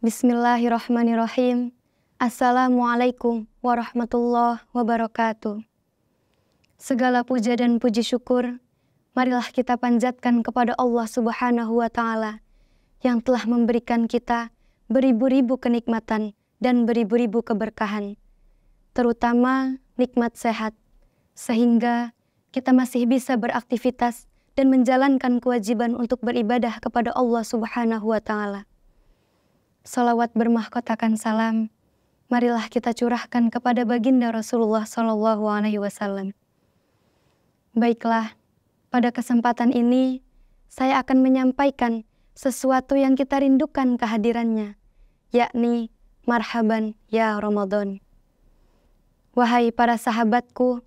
Bismillahirrahmanirrahim. Assalamualaikum warahmatullahi wabarakatuh. Segala puja dan puji syukur, marilah kita panjatkan kepada Allah Subhanahu wa Ta'ala yang telah memberikan kita beribu-ribu kenikmatan dan beribu-ribu keberkahan, terutama nikmat sehat, sehingga kita masih bisa beraktivitas dan menjalankan kewajiban untuk beribadah kepada Allah Subhanahu wa Ta'ala salawat bermahkotakan salam, marilah kita curahkan kepada baginda Rasulullah Shallallahu Alaihi Wasallam. Baiklah, pada kesempatan ini saya akan menyampaikan sesuatu yang kita rindukan kehadirannya, yakni marhaban ya Ramadan. Wahai para sahabatku,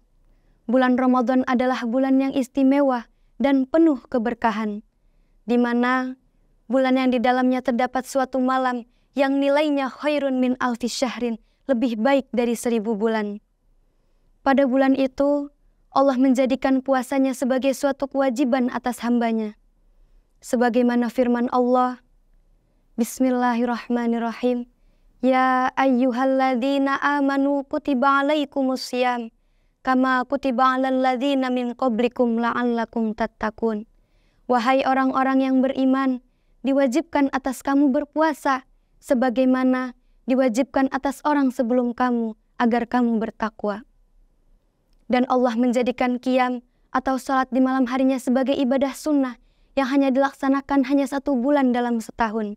bulan Ramadan adalah bulan yang istimewa dan penuh keberkahan, di mana bulan yang di dalamnya terdapat suatu malam yang nilainya khairun min alfi syahrin, lebih baik dari seribu bulan. Pada bulan itu, Allah menjadikan puasanya sebagai suatu kewajiban atas hambanya. Sebagaimana firman Allah, Bismillahirrahmanirrahim, Ya ayyuhalladzina amanu kutiba alaikumusiyam, kama kutiba alal ladzina min qablikum la'allakum tattaqun. Wahai orang-orang yang beriman, diwajibkan atas kamu berpuasa, sebagaimana diwajibkan atas orang sebelum kamu, agar kamu bertakwa. Dan Allah menjadikan kiam atau sholat di malam harinya sebagai ibadah sunnah yang hanya dilaksanakan hanya satu bulan dalam setahun,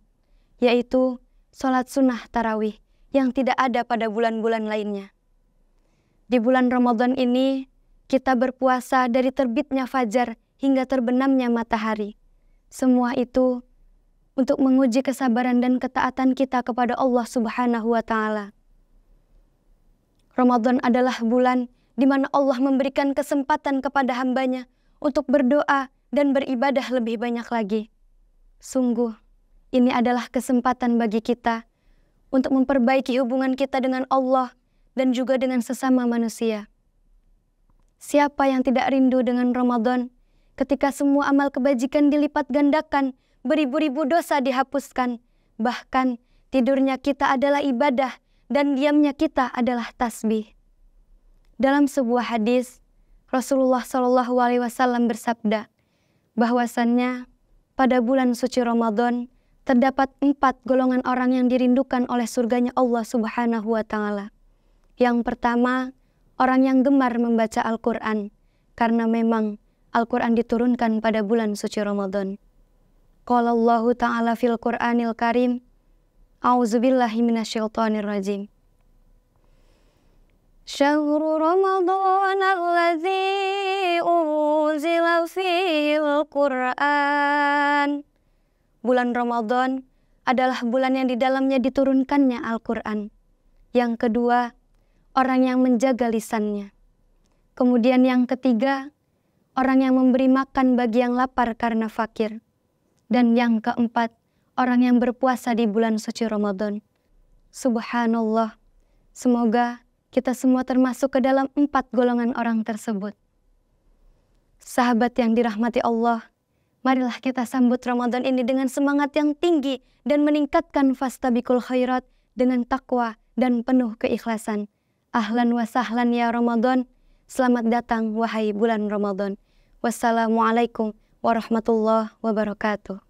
yaitu sholat sunnah tarawih yang tidak ada pada bulan-bulan lainnya. Di bulan Ramadan ini, kita berpuasa dari terbitnya fajar hingga terbenamnya matahari. Semua itu untuk menguji kesabaran dan ketaatan kita kepada Allah Subhanahu wa taala. Ramadan adalah bulan di mana Allah memberikan kesempatan kepada hambanya untuk berdoa dan beribadah lebih banyak lagi. Sungguh, ini adalah kesempatan bagi kita untuk memperbaiki hubungan kita dengan Allah dan juga dengan sesama manusia. Siapa yang tidak rindu dengan Ramadan ketika semua amal kebajikan dilipat gandakan beribu-ribu dosa dihapuskan. Bahkan tidurnya kita adalah ibadah dan diamnya kita adalah tasbih. Dalam sebuah hadis, Rasulullah Shallallahu Alaihi Wasallam bersabda bahwasannya pada bulan suci Ramadan terdapat empat golongan orang yang dirindukan oleh surganya Allah Subhanahu wa Ta'ala. Yang pertama, orang yang gemar membaca Al-Quran, karena memang Al-Quran diturunkan pada bulan suci Ramadan. Qala Allahu ta'ala fil Qur'anil Karim A'udzubillahi rajim شهر رمضان الذي أنزل فيه القرآن Bulan Ramadan adalah bulan yang di dalamnya diturunkannya Al-Quran. Yang kedua, orang yang menjaga lisannya. Kemudian yang ketiga, orang yang memberi makan bagi yang lapar karena fakir. Dan yang keempat, orang yang berpuasa di bulan suci Ramadan. Subhanallah, semoga kita semua termasuk ke dalam empat golongan orang tersebut. Sahabat yang dirahmati Allah, marilah kita sambut Ramadan ini dengan semangat yang tinggi dan meningkatkan fastabikul khairat dengan takwa dan penuh keikhlasan. Ahlan wa sahlan ya Ramadan. Selamat datang wahai bulan Ramadan. Wassalamualaikum warahmatullahi wabarakatuh.